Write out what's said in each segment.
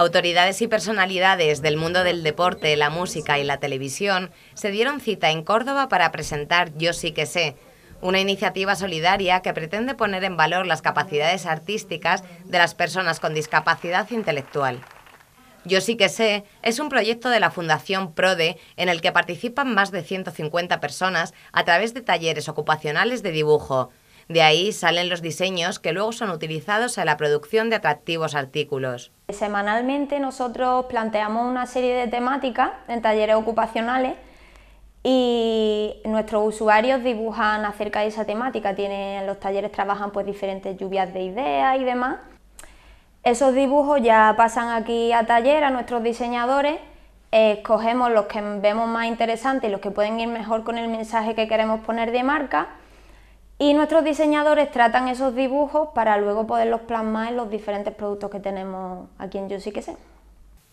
Autoridades y personalidades del mundo del deporte, la música y la televisión se dieron cita en Córdoba para presentar Yo sí que sé, una iniciativa solidaria que pretende poner en valor las capacidades artísticas de las personas con discapacidad intelectual. Yo sí que sé es un proyecto de la Fundación PRODE en el que participan más de 150 personas a través de talleres ocupacionales de dibujo, de ahí salen los diseños que luego son utilizados en la producción de atractivos artículos. Semanalmente nosotros planteamos una serie de temáticas en talleres ocupacionales y nuestros usuarios dibujan acerca de esa temática, Tienen, los talleres trabajan pues diferentes lluvias de ideas y demás. Esos dibujos ya pasan aquí a taller, a nuestros diseñadores, escogemos los que vemos más interesantes y los que pueden ir mejor con el mensaje que queremos poner de marca y nuestros diseñadores tratan esos dibujos para luego poderlos plasmar en los diferentes productos que tenemos aquí en Yo sí que sé.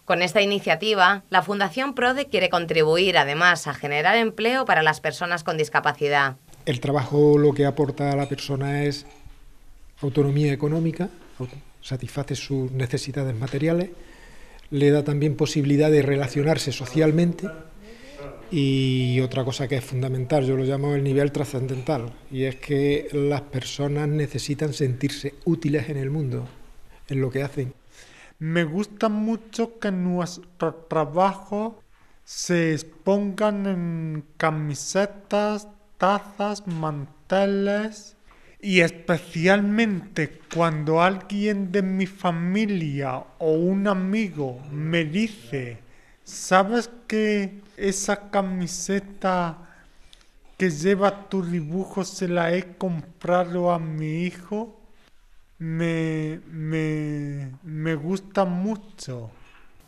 Con esta iniciativa, la Fundación PRODE quiere contribuir además a generar empleo para las personas con discapacidad. El trabajo lo que aporta a la persona es autonomía económica, satisface sus necesidades materiales, le da también posibilidad de relacionarse socialmente y otra cosa que es fundamental, yo lo llamo el nivel trascendental, y es que las personas necesitan sentirse útiles en el mundo, en lo que hacen. Me gusta mucho que nuestro trabajo se expongan en camisetas, tazas, manteles, y especialmente cuando alguien de mi familia o un amigo me dice ¿Sabes que esa camiseta que lleva tu dibujo se la he comprado a mi hijo? Me, me, me gusta mucho.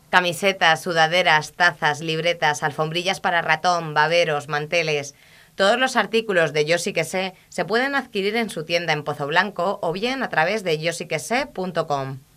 Camisetas, sudaderas, tazas, libretas, alfombrillas para ratón, baberos, manteles. Todos los artículos de Yo sí que sé se pueden adquirir en su tienda en Pozo Blanco o bien a través de yosiquese.com.